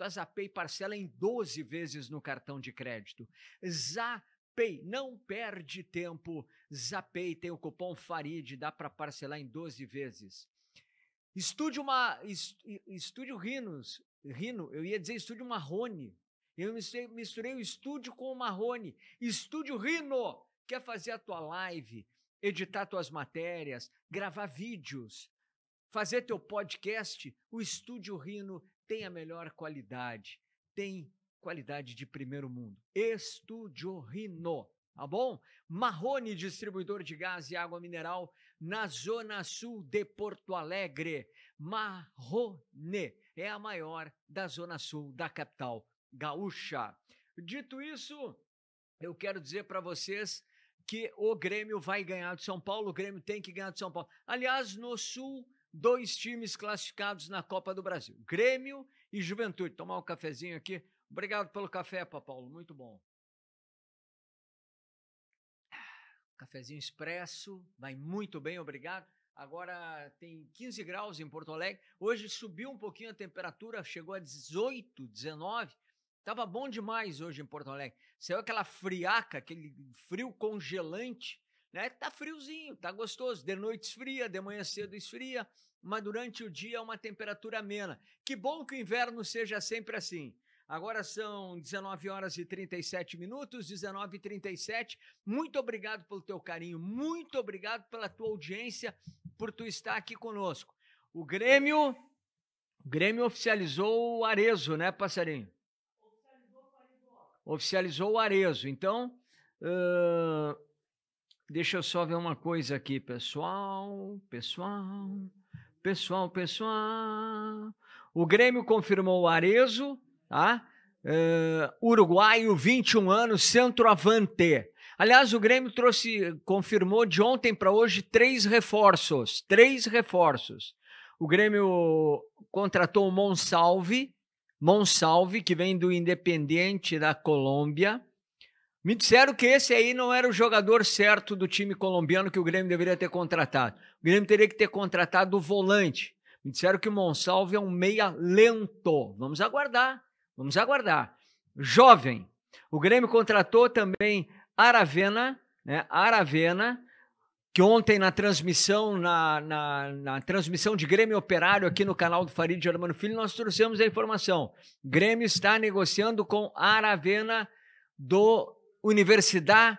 a Zapay parcela em 12 vezes no cartão de crédito. Zapay, não perde tempo. Zapay tem o cupom FARID, dá para parcelar em 12 vezes. Estúdio, uma, estúdio Rinos, Rino, eu ia dizer Estúdio Marrone. Eu misturei, misturei o estúdio com o Marrone. Estúdio Rino, quer fazer a tua live, editar tuas matérias, gravar vídeos, fazer teu podcast? O Estúdio Rino tem a melhor qualidade, tem qualidade de primeiro mundo. Rino, tá bom? Marrone, distribuidor de gás e água mineral na zona sul de Porto Alegre. Marrone é a maior da zona sul da capital gaúcha. Dito isso, eu quero dizer para vocês que o Grêmio vai ganhar do São Paulo, o Grêmio tem que ganhar do São Paulo. Aliás, no sul dois times classificados na Copa do Brasil, Grêmio e Juventude. Tomar um cafezinho aqui. Obrigado pelo café, Paulo, muito bom. Cafezinho expresso, vai muito bem, obrigado. Agora tem 15 graus em Porto Alegre. Hoje subiu um pouquinho a temperatura, chegou a 18, 19. Tava bom demais hoje em Porto Alegre. Saiu aquela friaca, aquele frio congelante né? Tá friozinho, tá gostoso. De noite esfria, de manhã cedo esfria, mas durante o dia é uma temperatura amena. Que bom que o inverno seja sempre assim. Agora são 19 horas e 37 minutos, 19 e 37. Muito obrigado pelo teu carinho, muito obrigado pela tua audiência, por tu estar aqui conosco. O Grêmio, o Grêmio oficializou o Arezo, né, passarinho? Oficializou o Arezo. Oficializou o Arezo. Então, uh Deixa eu só ver uma coisa aqui, pessoal, pessoal, pessoal, pessoal. O Grêmio confirmou o Arezo, tá? Uh, uruguaio, 21 anos, centroavante. Aliás, o Grêmio trouxe, confirmou de ontem para hoje três reforços, três reforços. O Grêmio contratou o Monsalve, Monsalve, que vem do Independiente da Colômbia. Me disseram que esse aí não era o jogador certo do time colombiano que o Grêmio deveria ter contratado. O Grêmio teria que ter contratado o volante. Me disseram que o Monsalve é um meia lento. Vamos aguardar, vamos aguardar. Jovem. O Grêmio contratou também Aravena, né? Aravena, que ontem na transmissão, na, na, na, transmissão de Grêmio Operário aqui no canal do Farid Germano Filho, nós trouxemos a informação. Grêmio está negociando com Aravena do Universidade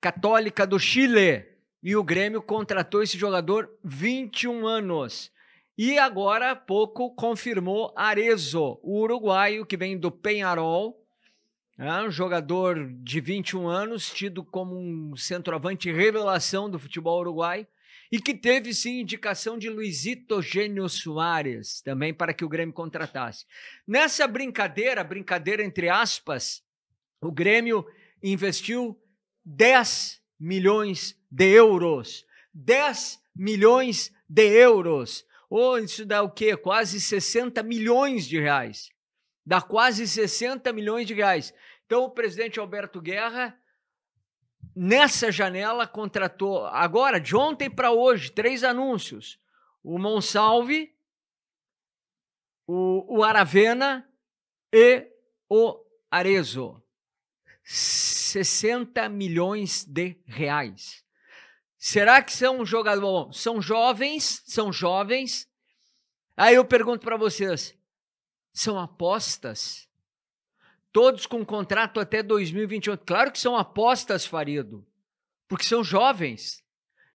Católica do Chile. E o Grêmio contratou esse jogador 21 anos. E agora há pouco confirmou Arezo, o uruguaio que vem do Penharol, é um jogador de 21 anos, tido como um centroavante revelação do futebol uruguai, e que teve sim indicação de Luizito Gênio Soares também para que o Grêmio contratasse. Nessa brincadeira, brincadeira entre aspas, o Grêmio investiu 10 milhões de euros. 10 milhões de euros. Ou oh, isso dá o quê? Quase 60 milhões de reais. Dá quase 60 milhões de reais. Então, o presidente Alberto Guerra, nessa janela, contratou, agora, de ontem para hoje, três anúncios: o Monsalve, o, o Aravena e o Arezo. 60 milhões de reais. Será que são jogadores? Bom, são jovens, são jovens. Aí eu pergunto para vocês: são apostas? Todos com contrato até 2028. Claro que são apostas, Farido, porque são jovens.